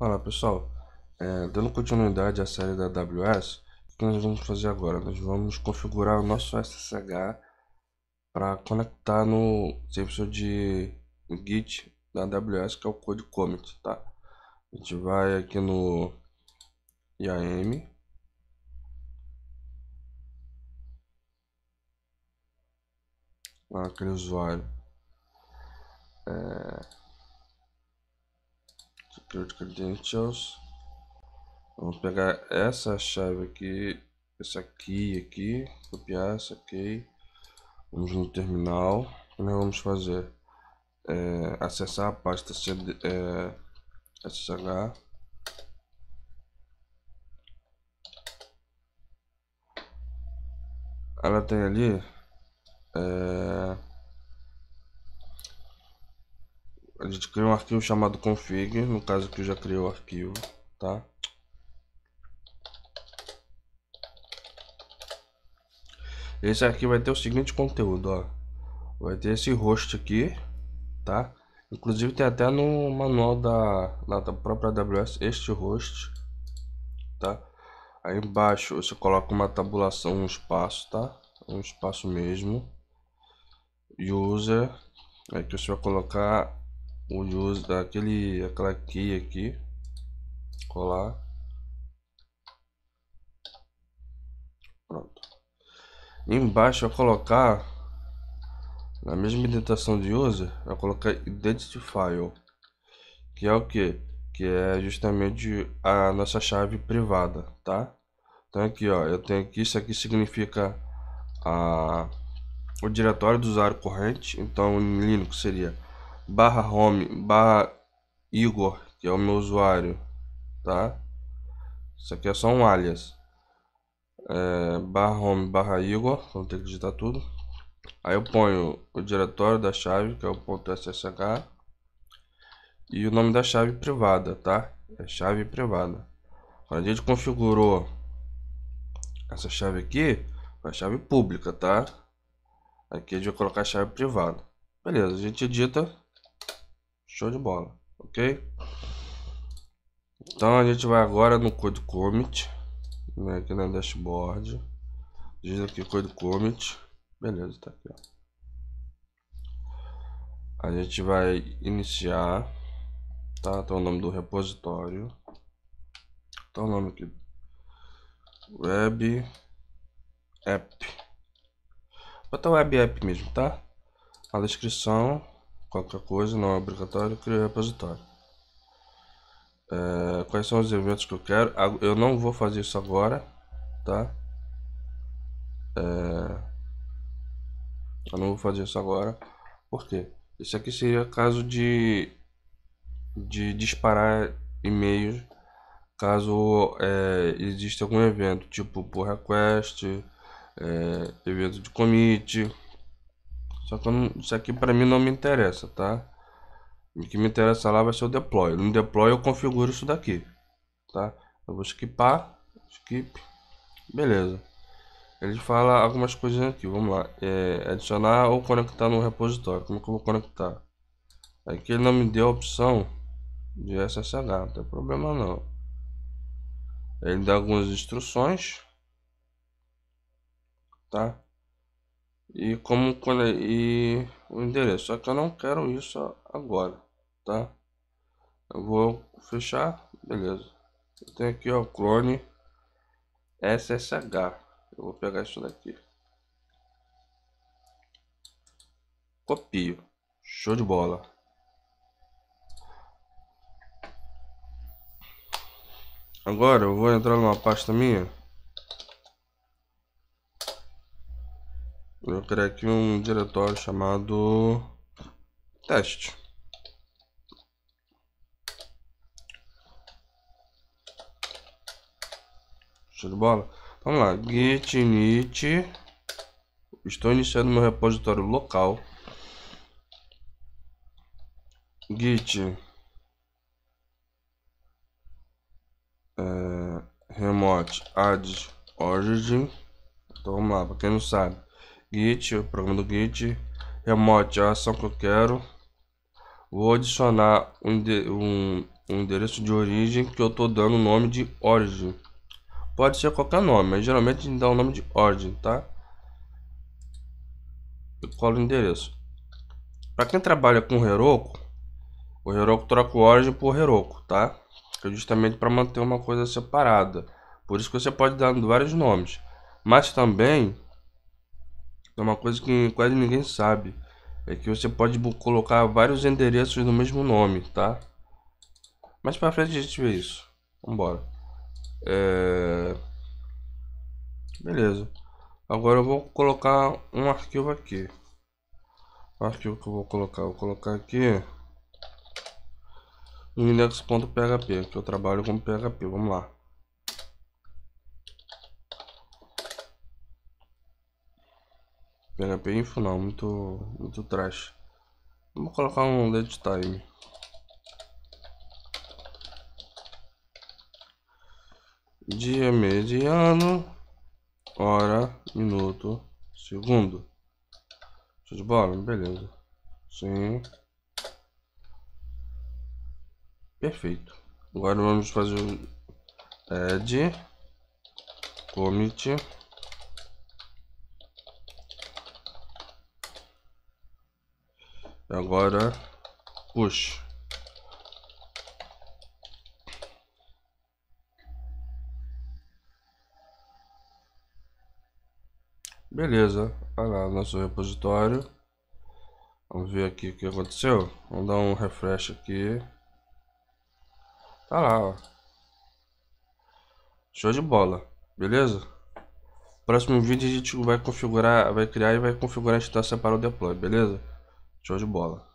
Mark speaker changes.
Speaker 1: Olá pessoal, é, dando continuidade à série da AWS, o que nós vamos fazer agora? Nós vamos configurar o nosso SSH para conectar no serviço de Git da AWS, que é o Code Commit, tá? A gente vai aqui no IAM, lá naquele usuário, é Security Credentials. Vamos pegar essa chave aqui, essa aqui aqui, copiar, essa key. Vamos no terminal. O nós vamos fazer? É, acessar a pasta CD, é, SSH. Ela tem ali é, a gente cria um arquivo chamado config, no caso que eu já criei o arquivo, tá? Esse aqui vai ter o seguinte conteúdo, ó. Vai ter esse host aqui, tá? Inclusive tem até no manual da, da própria AWS este host, tá? Aí embaixo você coloca uma tabulação, um espaço, tá? Um espaço mesmo. User, aí que você vai colocar o uso daquele aquela key aqui colar pronto embaixo eu colocar na mesma indentação de user eu colocar identity file que é o que que é justamente a nossa chave privada tá então aqui ó eu tenho aqui isso aqui significa a o diretório do usuário corrente então em Linux seria barra home barra Igor, que é o meu usuário, tá? Isso aqui é só um alias. É, barra home barra Igor, vamos ter que digitar tudo. Aí eu ponho o diretório da chave, que é o ponto .ssh e o nome da chave privada, tá? É chave privada. Quando a gente configurou essa chave aqui, a chave pública, tá? Aqui a gente vai colocar a chave privada. Beleza, a gente edita Show de bola, ok? Então a gente vai agora no Code Commit, né, aqui na dashboard, diz aqui Code Commit, beleza, tá aqui, ó. A gente vai iniciar, tá? Então o nome do repositório, então o nome aqui, Web App, bota Web App mesmo, tá? A descrição qualquer coisa, não é obrigatório, crio repositório. É, quais são os eventos que eu quero? Ah, eu não vou fazer isso agora, tá? É, eu não vou fazer isso agora, porque isso aqui seria caso de, de disparar e-mails caso é, exista algum evento, tipo por request, é, evento de commit, só que não, isso aqui para mim não me interessa, tá? O que me interessa lá vai ser o deploy. No deploy eu configuro isso daqui, tá? Eu vou skipar, skip, beleza. Ele fala algumas coisas aqui, vamos lá. É, adicionar ou conectar no repositório. Como é que eu vou conectar? Aqui ele não me deu a opção de SSH, não tem problema não. Ele dá algumas instruções, tá? e como é, e o endereço. Só que eu não quero isso agora, tá? Eu vou fechar, beleza. Eu tenho aqui o clone SSH. Eu vou pegar isso daqui. Copio. Show de bola. Agora eu vou entrar numa pasta minha Eu criar aqui um diretório chamado teste. Show de bola? Vamos lá, git init. Estou iniciando meu repositório local. Git é, remote add origin. Então vamos lá, para quem não sabe git, o programa do git, remote, a ação que eu quero. Vou adicionar um, um, um endereço de origem que eu estou dando o nome de origin. Pode ser qualquer nome, mas geralmente a gente dá o nome de origin, tá? Eu colo o endereço. Para quem trabalha com Heroku, o Heroku troca o origin por Heroku, tá? Que é justamente para manter uma coisa separada. Por isso que você pode dar vários nomes. Mas também é uma coisa que quase ninguém sabe. É que você pode colocar vários endereços no mesmo nome, tá? Mais pra frente a gente vê isso. Vambora. É... Beleza. Agora eu vou colocar um arquivo aqui. O arquivo que eu vou colocar, vou colocar aqui index.php, que eu trabalho com PHP. Vamos lá. PHP info não, muito, muito trash. Vamos colocar um dead time. Dia mediano, hora, minuto, segundo. Show de bola? Beleza. Sim. Perfeito. Agora vamos fazer o add commit Agora, push. Beleza, olha lá nosso repositório. Vamos ver aqui o que aconteceu. Vamos dar um refresh aqui. Tá lá, ó. Show de bola, beleza? Próximo vídeo a gente vai configurar, vai criar e vai configurar a instância tá para o deploy, beleza? Show de bola.